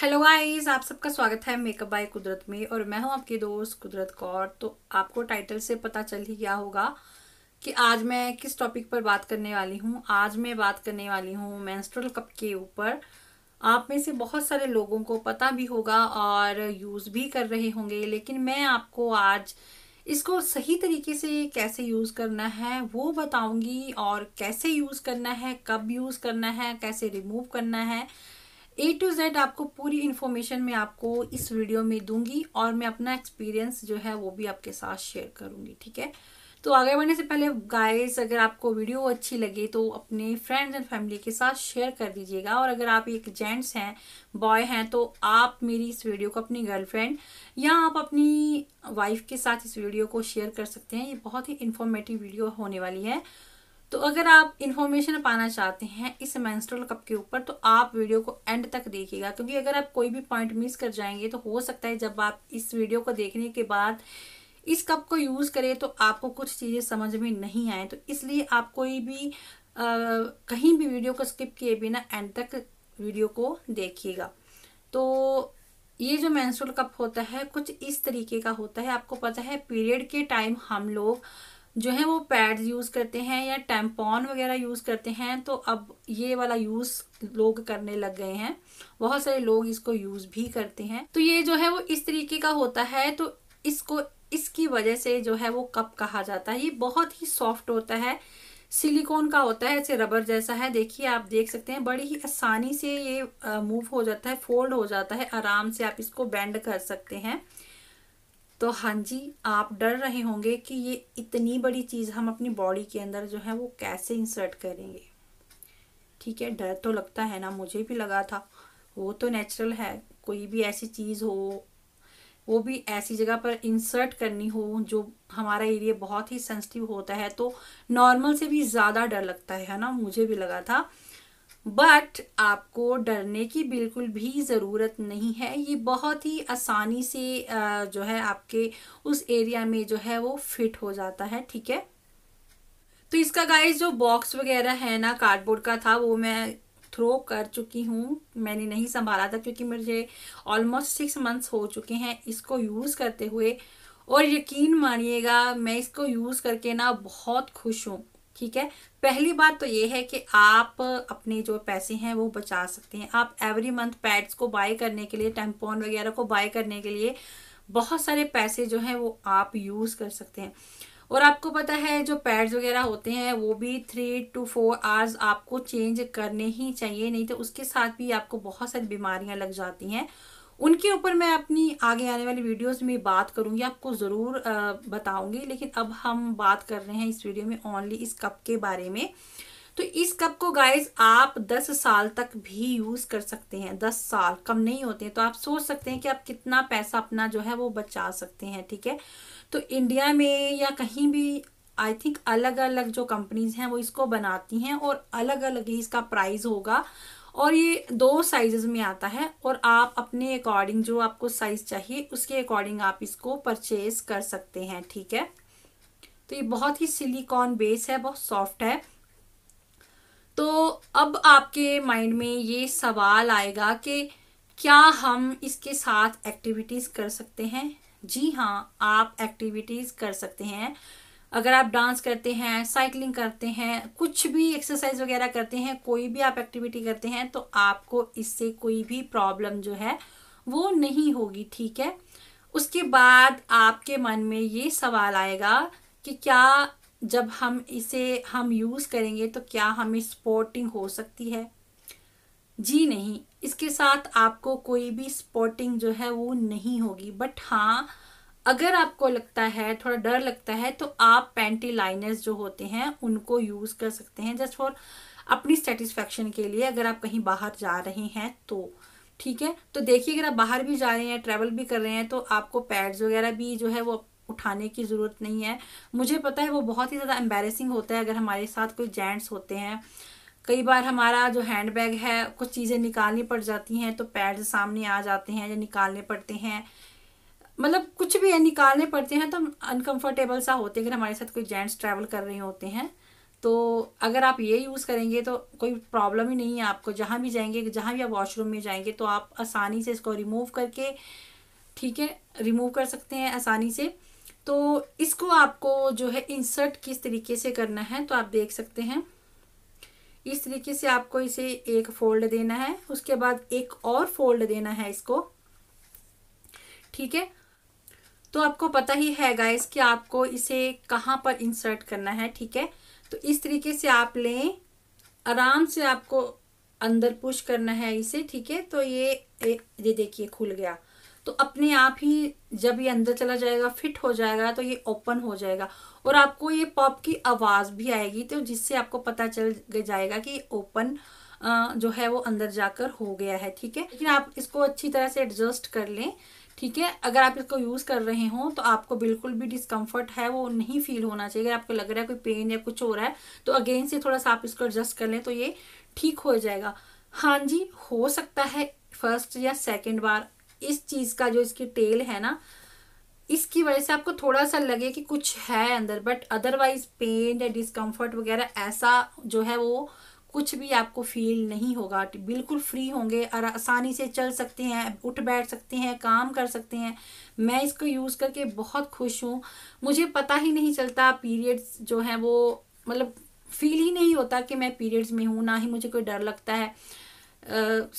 hello guys आप सबका स्वागत है मेकअप बाय कुदरत में और मैं हूं आपकी दोस्त कुदरत कौर तो आपको टाइटल से पता चल ही गया होगा कि आज मैं किस टॉपिक पर बात करने वाली हूं आज मैं बात करने वाली हूं मेंस्ट्रुअल कप के ऊपर आप में से बहुत सारे लोगों को पता भी होगा और यूज़ भी कर रहे होंगे लेकिन मैं आपको आज इसको सही तरीके से कैसे यूज़ करना है वो बताऊँगी और कैसे यूज़ करना है कब यूज़ करना है कैसे रिमूव करना है ए टू जेड आपको पूरी इन्फॉर्मेशन मैं आपको इस वीडियो में दूंगी और मैं अपना एक्सपीरियंस जो है वो भी आपके साथ शेयर करूंगी ठीक है तो आगे बढ़ने से पहले गाइस अगर आपको वीडियो अच्छी लगे तो अपने फ्रेंड्स एंड फैमिली के साथ शेयर कर दीजिएगा और अगर आप एक जेंट्स हैं बॉय हैं तो आप मेरी इस वीडियो को अपनी गर्लफ्रेंड या आप अपनी वाइफ के साथ इस वीडियो को शेयर कर सकते हैं ये बहुत ही इन्फॉर्मेटिव वीडियो होने वाली है तो अगर आप इन्फॉर्मेशन पाना चाहते हैं इस मैंस्ट्रल कप के ऊपर तो आप वीडियो को एंड तक देखिएगा क्योंकि अगर आप कोई भी पॉइंट मिस कर जाएंगे तो हो सकता है जब आप इस वीडियो को देखने के बाद इस कप को यूज़ करें तो आपको कुछ चीज़ें समझ में नहीं आए तो इसलिए आप कोई भी आ, कहीं भी वीडियो को स्किप किए बिना एंड तक वीडियो को देखिएगा तो ये जो मैंस्ट्रल कप होता है कुछ इस तरीके का होता है आपको पता है पीरियड के टाइम हम लोग जो है वो पैड्स यूज़ करते हैं या टैम्पॉन वगैरह यूज़ करते हैं तो अब ये वाला यूज़ लोग करने लग गए हैं बहुत सारे लोग इसको यूज़ भी करते हैं तो ये जो है वो इस तरीके का होता है तो इसको इसकी वजह से जो है वो कप कहा जाता है ये बहुत ही सॉफ्ट होता है सिलिकॉन का होता है ऐसे रबर जैसा है देखिए आप देख सकते हैं बड़ी ही आसानी से ये मूव हो जाता है फोल्ड हो जाता है आराम से आप इसको बेंड कर सकते हैं तो हाँ जी आप डर रहे होंगे कि ये इतनी बड़ी चीज़ हम अपनी बॉडी के अंदर जो है वो कैसे इंसर्ट करेंगे ठीक है डर तो लगता है ना मुझे भी लगा था वो तो नेचुरल है कोई भी ऐसी चीज़ हो वो भी ऐसी जगह पर इंसर्ट करनी हो जो हमारा एरिया बहुत ही सेंसिटिव होता है तो नॉर्मल से भी ज़्यादा डर लगता है ना मुझे भी लगा था बट आपको डरने की बिल्कुल भी ज़रूरत नहीं है ये बहुत ही आसानी से जो है आपके उस एरिया में जो है वो फिट हो जाता है ठीक है तो इसका गाइस जो बॉक्स वगैरह है ना कार्डबोर्ड का था वो मैं थ्रो कर चुकी हूँ मैंने नहीं संभाला था क्योंकि मुझे ऑलमोस्ट सिक्स मंथ्स हो चुके हैं इसको यूज़ करते हुए और यकीन मानिएगा मैं इसको यूज़ करके ना बहुत खुश हूँ ठीक है पहली बात तो ये है कि आप अपने जो पैसे हैं वो बचा सकते हैं आप एवरी मंथ पैड्स को बाय करने के लिए टेम्पोन वगैरह को बाय करने के लिए बहुत सारे पैसे जो हैं वो आप यूज़ कर सकते हैं और आपको पता है जो पैड्स वगैरह होते हैं वो भी थ्री टू फोर आवर्स आपको चेंज करने ही चाहिए नहीं तो उसके साथ भी आपको बहुत सारी बीमारियां लग जाती हैं उनके ऊपर मैं अपनी आगे आने वाली वीडियोस में बात करूंगी आपको ज़रूर बताऊंगी लेकिन अब हम बात कर रहे हैं इस वीडियो में ओनली इस कप के बारे में तो इस कप को गाइज आप 10 साल तक भी यूज़ कर सकते हैं 10 साल कम नहीं होते हैं तो आप सोच सकते हैं कि आप कितना पैसा अपना जो है वो बचा सकते हैं ठीक है तो इंडिया में या कहीं भी आई थिंक अलग अलग जो कंपनीज हैं वो इसको बनाती हैं और अलग अलग ही इसका प्राइस होगा और ये दो साइजेस में आता है और आप अपने अकॉर्डिंग जो आपको साइज़ चाहिए उसके अकॉर्डिंग आप इसको परचेज कर सकते हैं ठीक है तो ये बहुत ही सिलिकॉन बेस है बहुत सॉफ्ट है तो अब आपके माइंड में ये सवाल आएगा कि क्या हम इसके साथ एक्टिविटीज़ कर सकते हैं जी हाँ आप एक्टिविटीज़ कर सकते हैं अगर आप डांस करते हैं साइकिलिंग करते हैं कुछ भी एक्सरसाइज वगैरह करते हैं कोई भी आप एक्टिविटी करते हैं तो आपको इससे कोई भी प्रॉब्लम जो है वो नहीं होगी ठीक है उसके बाद आपके मन में ये सवाल आएगा कि क्या जब हम इसे हम यूज़ करेंगे तो क्या हमें स्पोर्टिंग हो सकती है जी नहीं इसके साथ आपको कोई भी स्पोर्टिंग जो है वो नहीं होगी बट हाँ अगर आपको लगता है थोड़ा डर लगता है तो आप पैंटी लाइनर्स जो होते हैं उनको यूज़ कर सकते हैं जस्ट फॉर अपनी सेटिस्फेक्शन के लिए अगर आप कहीं बाहर जा रहे हैं तो ठीक है तो देखिए अगर आप बाहर भी जा रहे हैं ट्रैवल भी कर रहे हैं तो आपको पैड्स वगैरह भी जो है वो उठाने की ज़रूरत नहीं है मुझे पता है वो बहुत ही ज़्यादा एम्बेरसिंग होता है अगर हमारे साथ कोई जेंट्स होते हैं कई बार हमारा जो हैंड बैग है कुछ चीज़ें निकालनी पड़ जाती हैं तो पैड्स सामने आ जाते हैं या निकालने पड़ते हैं मतलब कुछ भी निकालने पड़ते हैं तो अनकंफर्टेबल सा होते हैं अगर हमारे साथ कोई जेंट्स ट्रैवल कर रहे होते हैं तो अगर आप ये यूज़ करेंगे तो कोई प्रॉब्लम ही नहीं है आपको जहाँ भी जाएंगे जहाँ भी आप वॉशरूम में जाएंगे तो आप आसानी से इसको रिमूव करके ठीक है रिमूव कर सकते हैं आसानी से तो इसको आपको जो है इंसर्ट किस तरीके से करना है तो आप देख सकते हैं इस तरीके से आपको इसे एक फोल्ड देना है उसके बाद एक और फोल्ड देना है इसको ठीक है तो आपको पता ही है गाइस कि आपको इसे कहाँ पर इंसर्ट करना है ठीक है तो इस तरीके से आप लें आराम से आपको अंदर पुश करना है इसे ठीक है तो ये ये देखिए खुल गया तो अपने आप ही जब ये अंदर चला जाएगा फिट हो जाएगा तो ये ओपन हो जाएगा और आपको ये पॉप की आवाज़ भी आएगी तो जिससे आपको पता चल जाएगा कि ओपन जो है वो अंदर जाकर हो गया है ठीक है लेकिन आप इसको अच्छी तरह से एडजस्ट कर लें ठीक है अगर आप इसको यूज़ कर रहे हो तो आपको बिल्कुल भी डिस्कम्फर्ट है वो नहीं फील होना चाहिए अगर आपको लग रहा है कोई पेन या कुछ हो रहा है तो अगेन से थोड़ा सा आप इसको एडजस्ट कर लें तो ये ठीक हो जाएगा हाँ जी हो सकता है फर्स्ट या सेकेंड बार इस चीज़ का जो इसकी टेल है ना इसकी वजह से आपको थोड़ा सा लगे कि कुछ है अंदर बट अदरवाइज पेन या डिस्कम्फर्ट वगैरह ऐसा जो है वो कुछ भी आपको फील नहीं होगा बिल्कुल फ्री होंगे और आसानी से चल सकते हैं उठ बैठ सकते हैं काम कर सकते हैं मैं इसको यूज़ करके बहुत खुश हूँ मुझे पता ही नहीं चलता पीरियड्स जो हैं वो मतलब फील ही नहीं होता कि मैं पीरियड्स में हूँ ना ही मुझे कोई डर लगता है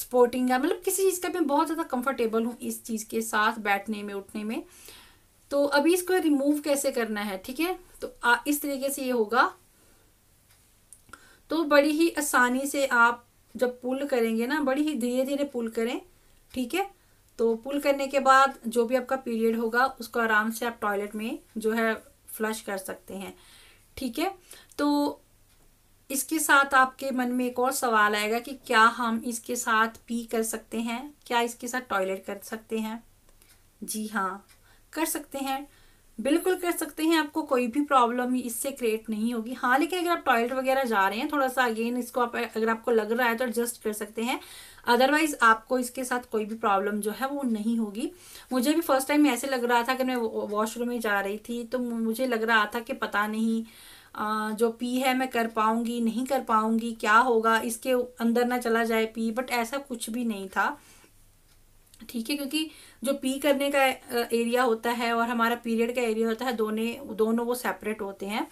स्पोर्टिंग का मतलब किसी चीज़ का मैं बहुत ज़्यादा कंफर्टेबल हूँ इस चीज़ के साथ बैठने में उठने में तो अभी इसको रिमूव कैसे करना है ठीक है तो आ, इस तरीके से ये होगा तो बड़ी ही आसानी से आप जब पुल करेंगे ना बड़ी ही धीरे धीरे पुल करें ठीक है तो पुल करने के बाद जो भी आपका पीरियड होगा उसको आराम से आप टॉयलेट में जो है फ्लश कर सकते हैं ठीक है तो इसके साथ आपके मन में एक और सवाल आएगा कि क्या हम इसके साथ पी कर सकते हैं क्या इसके साथ टॉयलेट कर सकते हैं जी हाँ कर सकते हैं बिल्कुल कर सकते हैं आपको कोई भी प्रॉब्लम इससे क्रिएट नहीं होगी हाँ लेकिन अगर आप टॉयलेट वगैरह जा रहे हैं थोड़ा सा अगेन इसको आप अगर आपको लग रहा है तो एडजस्ट कर सकते हैं अदरवाइज आपको इसके साथ कोई भी प्रॉब्लम जो है वो नहीं होगी मुझे भी फर्स्ट टाइम ऐसे लग रहा था कि मैं वॉशरूम में जा रही थी तो मुझे लग रहा था कि पता नहीं जो पी है मैं कर पाऊंगी नहीं कर पाऊंगी क्या होगा इसके अंदर ना चला जाए पी बट ऐसा कुछ भी नहीं था ठीक है क्योंकि जो पी करने का एरिया होता है और हमारा पीरियड का एरिया होता है दोनों दोनों वो सेपरेट होते हैं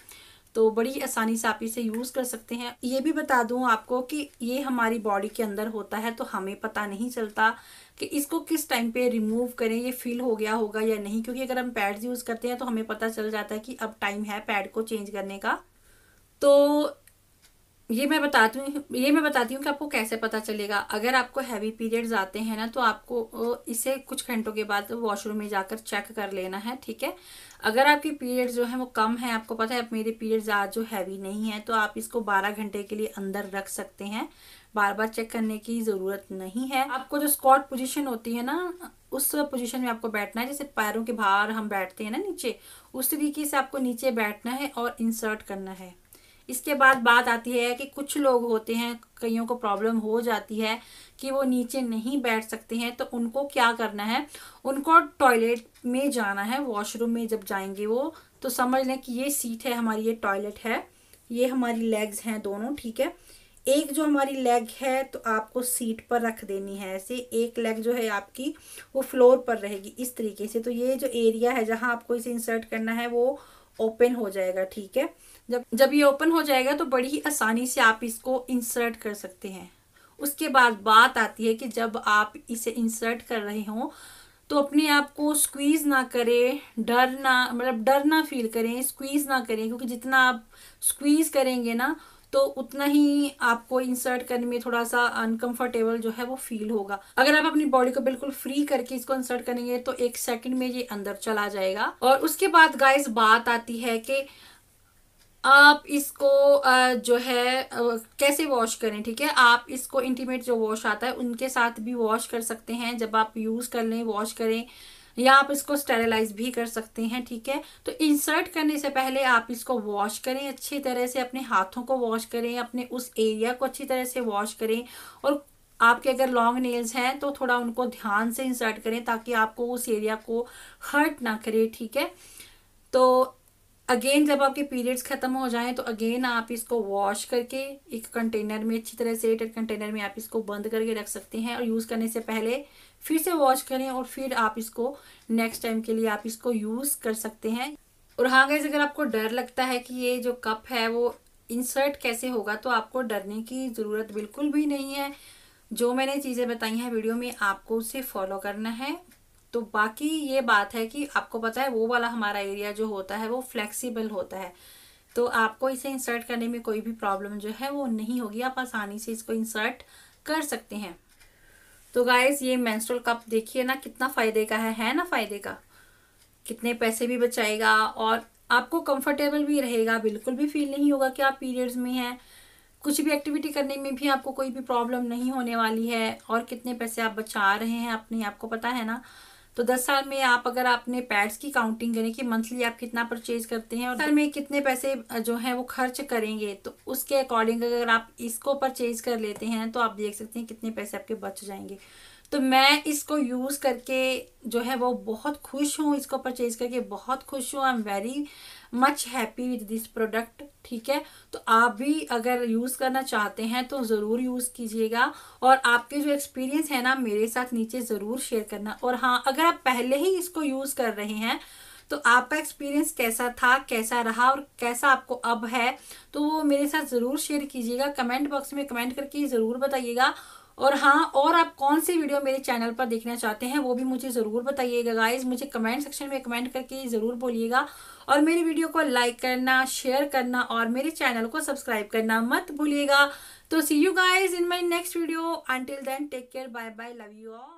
तो बड़ी आसानी से आप इसे यूज़ कर सकते हैं ये भी बता दूं आपको कि ये हमारी बॉडी के अंदर होता है तो हमें पता नहीं चलता कि इसको किस टाइम पे रिमूव करें ये फील हो गया होगा या नहीं क्योंकि अगर हम पैड्स यूज़ करते हैं तो हमें पता चल जाता है कि अब टाइम है पैड को चेंज करने का तो ये मैं बताती हूँ ये मैं बताती हूँ कि आपको कैसे पता चलेगा अगर आपको हैवी पीरियड्स आते हैं ना तो आपको इसे कुछ घंटों के बाद वॉशरूम में जाकर चेक कर लेना है ठीक है अगर आपके पीरियड्स जो है वो कम है आपको पता है आप मेरे पीरियड्स आज जो हैवी नहीं है तो आप इसको 12 घंटे के लिए अंदर रख सकते हैं बार बार चेक करने की ज़रूरत नहीं है आपको जो स्कॉट पोजिशन होती है ना उस पोजीशन में आपको बैठना है जैसे पैरों के बाहर हम बैठते हैं ना नीचे उस तरीके से आपको नीचे बैठना है और इंसर्ट करना है इसके बाद बात आती है कि कुछ लोग होते हैं कईयों को प्रॉब्लम हो जाती है कि वो नीचे नहीं बैठ सकते हैं तो उनको क्या करना है उनको टॉयलेट में जाना है वॉशरूम में जब जाएंगे वो तो समझ लें कि ये सीट है हमारी ये टॉयलेट है ये हमारी लेग्स हैं दोनों ठीक है एक जो हमारी लेग है तो आपको सीट पर रख देनी है ऐसे एक लेग जो है आपकी वो फ्लोर पर रहेगी इस तरीके से तो ये जो एरिया है जहाँ आपको इसे इंसर्ट करना है वो ओपन हो जाएगा ठीक है जब जब ये ओपन हो जाएगा तो बड़ी ही आसानी से आप इसको इंसर्ट कर सकते हैं उसके बाद बात आती है कि जब आप इसे इंसर्ट कर रहे हो तो अपने आप को स्क्वीज़ ना करें डर ना मतलब डर ना फील करें स्क्वीज़ ना करें क्योंकि जितना आप स्क्वीज़ करेंगे ना तो उतना ही आपको इंसर्ट करने में थोड़ा सा अनकंफर्टेबल जो है वो फील होगा अगर आप अपनी बॉडी को बिल्कुल फ्री करके इसको इंसर्ट करेंगे तो एक सेकंड में ये अंदर चला जाएगा और उसके बाद गाइस बात आती है कि आप इसको जो है कैसे वॉश करें ठीक है आप इसको इंटीमेट जो वॉश आता है उनके साथ भी वॉश कर सकते हैं जब आप यूज़ कर लें वॉश करें या आप इसको स्टेरिलाइज भी कर सकते हैं ठीक है तो इंसर्ट करने से पहले आप इसको वॉश करें अच्छी तरह से अपने हाथों को वॉश करें अपने उस एरिया को अच्छी तरह से वॉश करें और आपके अगर लॉन्ग नेल्स हैं तो थोड़ा उनको ध्यान से इंसर्ट करें ताकि आपको उस एरिया को हर्ट ना करे ठीक है तो अगेन जब आपके पीरियड्स ख़त्म हो जाएं तो अगेन आप इसको वॉश करके एक कंटेनर में अच्छी तरह से एक कंटेनर में आप इसको बंद करके रख सकते हैं और यूज़ करने से पहले फिर से वॉश करें और फिर आप इसको नेक्स्ट टाइम के लिए आप इसको यूज़ कर सकते हैं और हाँ गैस अगर आपको डर लगता है कि ये जो कप है वो इंसर्ट कैसे होगा तो आपको डरने की ज़रूरत बिल्कुल भी नहीं है जो मैंने चीज़ें बताई हैं वीडियो में आपको उसे फॉलो करना है तो बाकी ये बात है कि आपको पता है वो वाला हमारा एरिया जो होता है वो फ्लेक्सिबल होता है तो आपको इसे इंसर्ट करने में कोई भी प्रॉब्लम जो है वो नहीं होगी आप आसानी से इसको इंसर्ट कर सकते हैं तो गाइज ये मेंस्ट्रुअल कप देखिए ना कितना फ़ायदे का है है ना फ़ायदे का कितने पैसे भी बचाएगा और आपको कंफर्टेबल भी रहेगा बिल्कुल भी फील नहीं होगा कि आप पीरियड्स में हैं कुछ भी एक्टिविटी करने में भी आपको कोई भी प्रॉब्लम नहीं होने वाली है और कितने पैसे आप बचा रहे हैं अपने आपको पता है ना तो दस साल में आप अगर आपने पैड्स की काउंटिंग करें कि मंथली आप कितना परचेज करते हैं और साल में कितने पैसे जो है वो खर्च करेंगे तो उसके अकॉर्डिंग अगर आप इसको परचेज कर लेते हैं तो आप देख सकते हैं कितने पैसे आपके बच जाएंगे तो मैं इसको यूज़ करके जो है वो बहुत खुश हूँ इसको परचेज़ करके बहुत खुश हूँ I am very much happy with this product ठीक है तो आप भी अगर यूज़ करना चाहते हैं तो ज़रूर यूज़ कीजिएगा और आपके जो एक्सपीरियंस है ना मेरे साथ नीचे ज़रूर शेयर करना और हाँ अगर आप पहले ही इसको यूज़ कर रहे हैं तो आपका एक्सपीरियंस कैसा था कैसा रहा और कैसा आपको अब है तो वो मेरे साथ ज़रूर शेयर कीजिएगा कमेंट बॉक्स में कमेंट करके ज़रूर बताइएगा और हाँ और आप कौन सी वीडियो मेरे चैनल पर देखना चाहते हैं वो भी मुझे ज़रूर बताइएगा गाइज मुझे कमेंट सेक्शन में कमेंट करके ज़रूर बोलिएगा और मेरी वीडियो को लाइक करना शेयर करना और मेरे चैनल को सब्सक्राइब करना मत भूलिएगा तो see you guys in my next video until then take care bye bye love you all